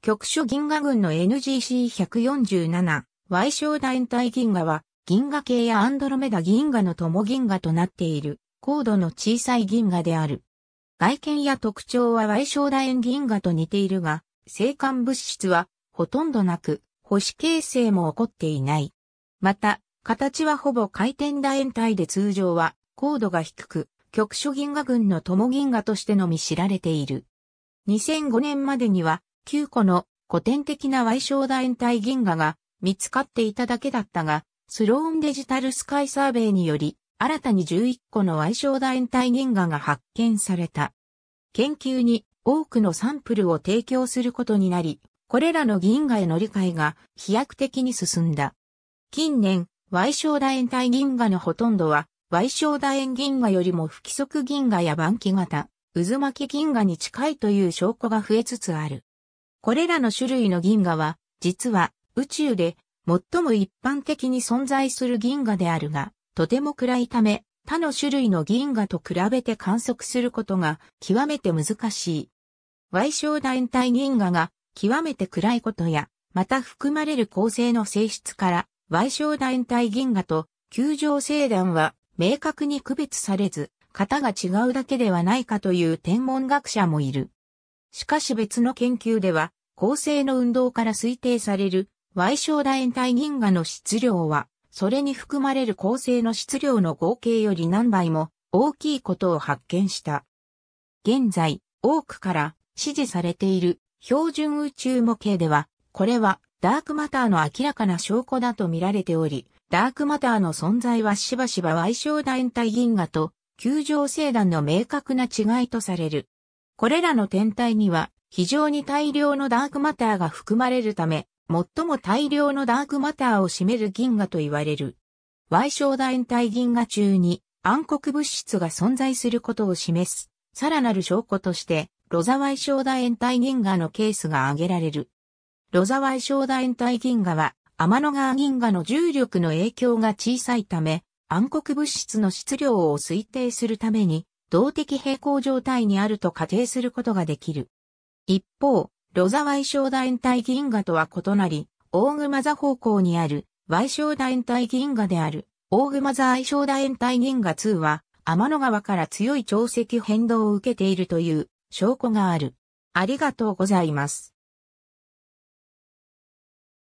局所銀河群の NGC147、Y 小団体銀河は、銀河系やアンドロメダ銀河の共銀河となっている、高度の小さい銀河である。外見や特徴は Y 小楕円銀河と似ているが、生還物質はほとんどなく、星形成も起こっていない。また、形はほぼ回転楕円体で通常は高度が低く、局所銀河群の共銀河としてのみ知られている。2005年までには9個の古典的な矮小楕円体銀河が見つかっていただけだったが、スローンデジタルスカイサーベイにより、新たに11個の矮小楕円体銀河が発見された。研究に多くのサンプルを提供することになり、これらの銀河への理解が飛躍的に進んだ。近年、矮小楕円体銀河のほとんどは、矮小楕円銀河よりも不規則銀河や晩期型、渦巻き銀河に近いという証拠が増えつつある。これらの種類の銀河は、実は宇宙で最も一般的に存在する銀河であるが、とても暗いため、他の種類の銀河と比べて観測することが極めて難しい。矮小団体銀河が極めて暗いことや、また含まれる構成の性質から、矮小団体銀河と球状星団は明確に区別されず、型が違うだけではないかという天文学者もいる。しかし別の研究では、恒星の運動から推定される Y 小楕円体銀河の質量は、それに含まれる恒星の質量の合計より何倍も大きいことを発見した。現在、多くから支持されている標準宇宙模型では、これはダークマターの明らかな証拠だと見られており、ダークマターの存在はしばしば矮小楕円体銀河と球状星団の明確な違いとされる。これらの天体には非常に大量のダークマターが含まれるため、最も大量のダークマターを占める銀河と言われる。矮小楕体銀河中に暗黒物質が存在することを示す、さらなる証拠として、ロザワイ小楕円体銀河のケースが挙げられる。ロザワイ小楕円体銀河は、天の川銀河の重力の影響が小さいため、暗黒物質の質量を推定するために、動的平衡状態にあると仮定することができる。一方、ロザ矮小タ円ギ銀河とは異なり、大熊座方向にある矮小タ円ギ銀河である大熊座矮小楕円帯銀河2は天の川から強い潮汐変動を受けているという証拠がある。ありがとうございます。